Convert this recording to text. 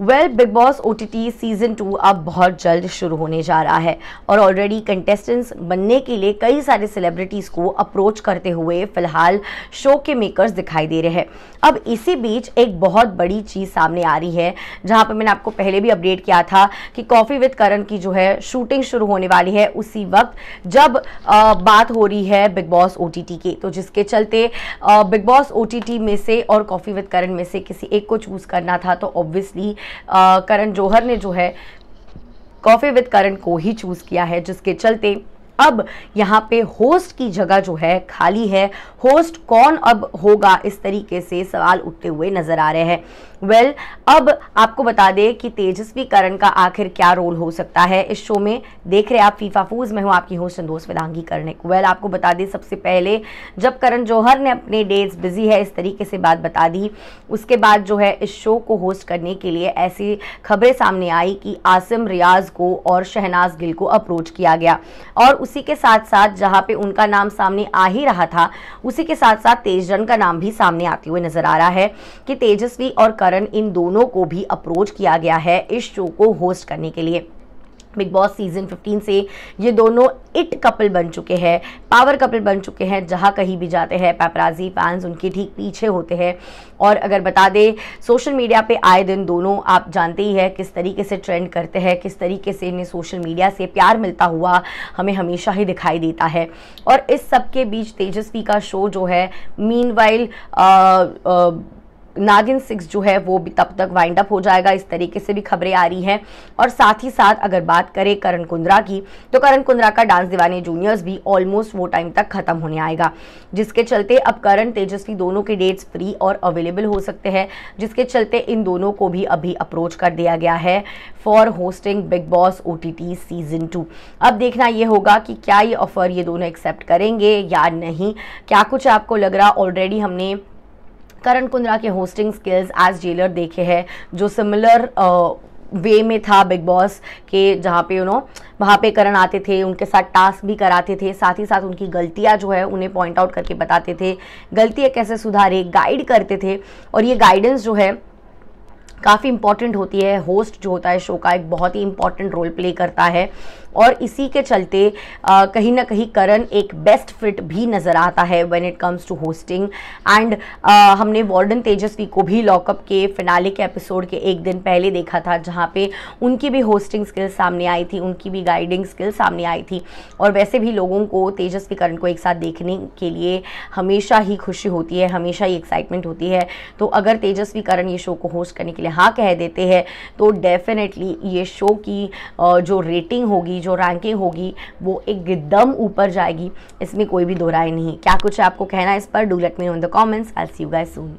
well Bigg Boss O T T season two अब बहुत जल्द शुरू होने जा रहा है और ऑलरेडी कंटेस्टेंट्स बनने के लिए कई सारे सेलिब्रिटीज़ को अप्रोच करते हुए फ़िलहाल शो के मेकर्स दिखाई दे रहे हैं अब इसी बीच एक बहुत बड़ी चीज़ सामने आ रही है जहाँ पर मैंने आपको पहले भी अपडेट किया था कि कॉफ़ी विद करण की जो है शूटिंग शुरू होने वाली है उसी वक्त जब आ, बात हो रही है Bigg Boss O T T की तो जिसके चलते Bigg Boss O T T में से और कॉफ़ी विद करण में से किसी एक को चूज़ करना था तो ऑब्वियसली करण जौहर ने जो है कॉफ़ी विद करण को ही चूज़ किया है जिसके चलते अब यहाँ पे होस्ट की जगह जो है खाली है होस्ट कौन अब होगा इस तरीके से सवाल उठते हुए नजर आ रहे हैं वेल well, अब आपको बता दें कि तेजस्वी करण का आखिर क्या रोल हो सकता है इस शो में देख रहे आप फीफा फूज में हूँ आपकी होस्ट संदोष वेदांगी करने को वेल आपको बता दें सबसे पहले जब करण जौहर ने अपने डेज बिजी है इस तरीके से बात बता दी उसके बाद जो है इस शो को होस्ट करने के लिए ऐसी खबरें सामने आई कि आसिम रियाज को और शहनाज गिल को अप्रोच किया गया और उस उसी के साथ साथ जहां पे उनका नाम सामने आ ही रहा था उसी के साथ साथ तेजरन का नाम भी सामने आते हुए नजर आ रहा है कि तेजस्वी और करण इन दोनों को भी अप्रोच किया गया है इस शो को होस्ट करने के लिए बिग बॉस सीजन 15 से ये दोनों इट कपल बन चुके हैं पावर कपल बन चुके हैं जहाँ कहीं भी जाते हैं पैपराजी फैंस उनके ठीक पीछे होते हैं और अगर बता दें सोशल मीडिया पे आए दिन दोनों आप जानते ही है किस तरीके से ट्रेंड करते हैं किस तरीके से इन्हें सोशल मीडिया से प्यार मिलता हुआ हमें हमेशा ही दिखाई देता है और इस सब के बीच तेजस्वी का शो जो है मीन वाइल नागिन सिक्स जो है वो भी तब तक वाइंड अप हो जाएगा इस तरीके से भी खबरें आ रही हैं और साथ ही साथ अगर बात करें करण कुंद्रा की तो करण कुंद्रा का डांस दीवाने जूनियर्स भी ऑलमोस्ट वो टाइम तक खत्म होने आएगा जिसके चलते अब करण तेजस्वी दोनों के डेट्स फ्री और अवेलेबल हो सकते हैं जिसके चलते इन दोनों को भी अभी अप्रोच कर दिया गया है for hosting Bigg Boss O season two अब देखना ये होगा कि क्या ये ऑफ़र ये दोनों एक्सेप्ट करेंगे या नहीं क्या कुछ आपको लग रहा ऑलरेडी हमने करण कुंद्रा के होस्टिंग स्किल्स एज जेलर देखे हैं जो सिमिलर वे में था बिग बॉस के जहाँ पे यू नो वहाँ पे करण आते थे उनके साथ टास्क भी कराते थे साथ ही साथ उनकी गलतियाँ जो है उन्हें पॉइंट आउट करके बताते थे गलतियाँ कैसे सुधारे गाइड करते थे और ये गाइडेंस जो है काफ़ी इंपॉर्टेंट होती है होस्ट जो होता है शो का एक बहुत ही इंपॉर्टेंट रोल प्ले करता है और इसी के चलते आ, कहीं ना कहीं करण एक बेस्ट फिट भी नज़र आता है when it comes to hosting and हमने वार्डन तेजस्वी को भी लॉकअप के फिनाले के एपिसोड के एक दिन पहले देखा था जहाँ पे उनकी भी होस्टिंग स्किल सामने आई थी उनकी भी गाइडिंग स्किल सामने आई थी और वैसे भी लोगों को तेजस्वी करण को एक साथ देखने के लिए हमेशा ही खुशी होती है हमेशा ही एक्साइटमेंट होती है तो अगर तेजस्वी करण ये शो को होस्ट करने के लिए हाँ कह देते हैं तो डेफिनेटली ये शो की जो रेटिंग होगी जो रैंकिंग होगी वो एकदम ऊपर जाएगी इसमें कोई भी दो राय नहीं क्या कुछ आपको कहना है इस पर do let me in the comments I see you guys soon